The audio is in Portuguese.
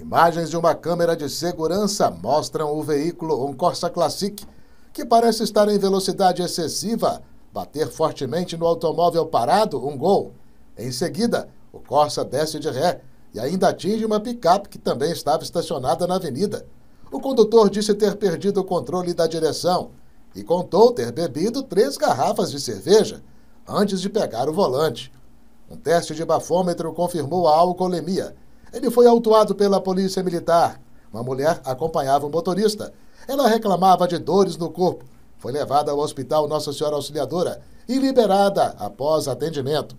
Imagens de uma câmera de segurança mostram o veículo, um Corsa Classic, que parece estar em velocidade excessiva, bater fortemente no automóvel parado, um gol. Em seguida, o Corsa desce de ré e ainda atinge uma picape que também estava estacionada na avenida. O condutor disse ter perdido o controle da direção e contou ter bebido três garrafas de cerveja antes de pegar o volante. Um teste de bafômetro confirmou a alcoolemia ele foi autuado pela polícia militar. Uma mulher acompanhava o motorista. Ela reclamava de dores no corpo. Foi levada ao hospital Nossa Senhora Auxiliadora e liberada após atendimento.